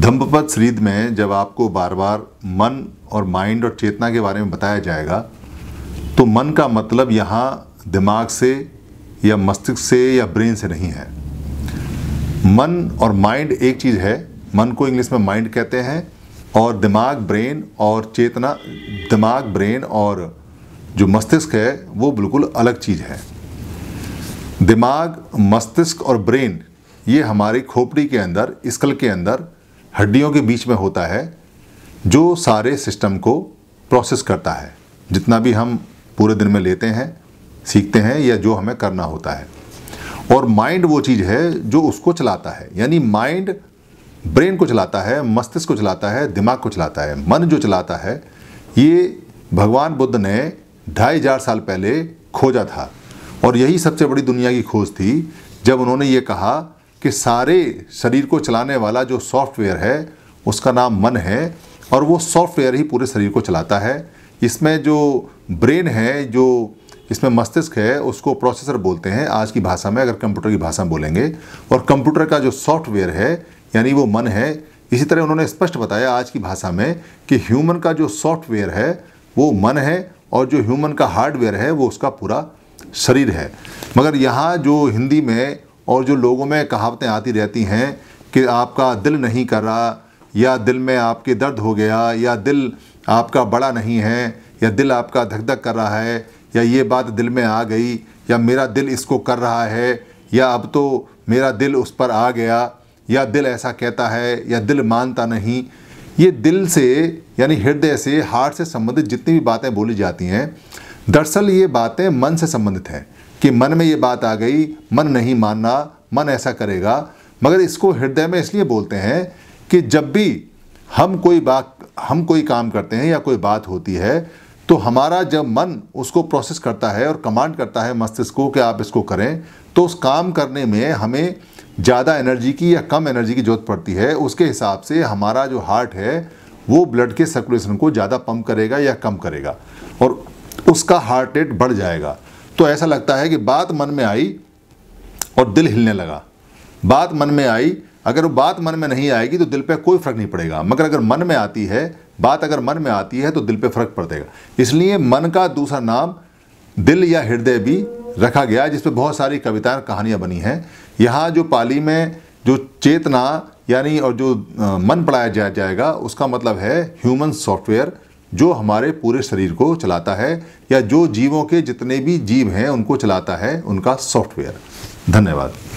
धम्भपत श्रीद में जब आपको बार बार मन और माइंड और चेतना के बारे में बताया जाएगा तो मन का मतलब यहाँ दिमाग से या मस्तिष्क से या ब्रेन से नहीं है मन और माइंड एक चीज़ है मन को इंग्लिश में माइंड कहते हैं और दिमाग ब्रेन और चेतना दिमाग ब्रेन और जो मस्तिष्क है वो बिल्कुल अलग चीज़ है दिमाग मस्तिष्क और ब्रेन ये हमारी खोपड़ी के अंदर स्कल के अंदर हड्डियों के बीच में होता है जो सारे सिस्टम को प्रोसेस करता है जितना भी हम पूरे दिन में लेते हैं सीखते हैं या जो हमें करना होता है और माइंड वो चीज़ है जो उसको चलाता है यानी माइंड ब्रेन को चलाता है मस्तिष्क को चलाता है दिमाग को चलाता है मन जो चलाता है ये भगवान बुद्ध ने ढाई हजार साल पहले खोजा था और यही सबसे बड़ी दुनिया की खोज थी जब उन्होंने ये कहा कि सारे शरीर को चलाने वाला जो सॉफ्टवेयर है उसका नाम मन है और वो सॉफ्टवेयर ही पूरे शरीर को चलाता है इसमें जो ब्रेन है जो इसमें मस्तिष्क है उसको प्रोसेसर बोलते हैं आज की भाषा में अगर कंप्यूटर की भाषा में बोलेंगे और कंप्यूटर का जो सॉफ्टवेयर है यानी वो मन है इसी तरह उन्होंने स्पष्ट बताया आज की भाषा में कि ह्यूमन का जो सॉफ्टवेयर है वो मन है और जो ह्यूमन का हार्डवेयर है वो उसका पूरा शरीर है मगर यहाँ जो हिंदी में और जो लोगों में कहावतें आती रहती हैं कि आपका दिल नहीं कर रहा या दिल में आपके दर्द हो गया या दिल आपका बड़ा नहीं है या दिल आपका धक धक कर रहा है या ये बात दिल में आ गई या मेरा दिल इसको कर रहा है या अब तो मेरा दिल उस पर आ गया या दिल ऐसा कहता है या दिल मानता नहीं ये दिल से यानी हृदय से हार्ट से संबंधित जितनी भी बातें बोली जाती हैं दरअसल ये बातें मन से संबंधित हैं कि मन में ये बात आ गई मन नहीं मानना मन ऐसा करेगा मगर इसको हृदय में इसलिए बोलते हैं कि जब भी हम कोई बात हम कोई काम करते हैं या कोई बात होती है तो हमारा जब मन उसको प्रोसेस करता है और कमांड करता है मस्तिष्क को कि आप इसको करें तो उस काम करने में हमें ज़्यादा एनर्जी की या कम एनर्जी की ज़रूरत पड़ती है उसके हिसाब से हमारा जो हार्ट है वो ब्लड के सर्कुलेशन को ज़्यादा पम्प करेगा या कम करेगा और उसका हार्ट रेट बढ़ जाएगा तो ऐसा लगता है कि बात मन में आई और दिल हिलने लगा बात मन में आई अगर वो बात मन में नहीं आएगी तो दिल पे कोई फर्क नहीं पड़ेगा मगर अगर मन में आती है बात अगर मन में आती है तो दिल पे फर्क पड़ेगा इसलिए मन का दूसरा नाम दिल या हृदय भी रखा गया जिस पर बहुत सारी कविताएं कहानियाँ बनी हैं यहाँ जो पाली में जो चेतना यानी और जो मन पढ़ाया जाएगा उसका मतलब है ह्यूमन सॉफ्टवेयर जो हमारे पूरे शरीर को चलाता है या जो जीवों के जितने भी जीव हैं उनको चलाता है उनका सॉफ्टवेयर धन्यवाद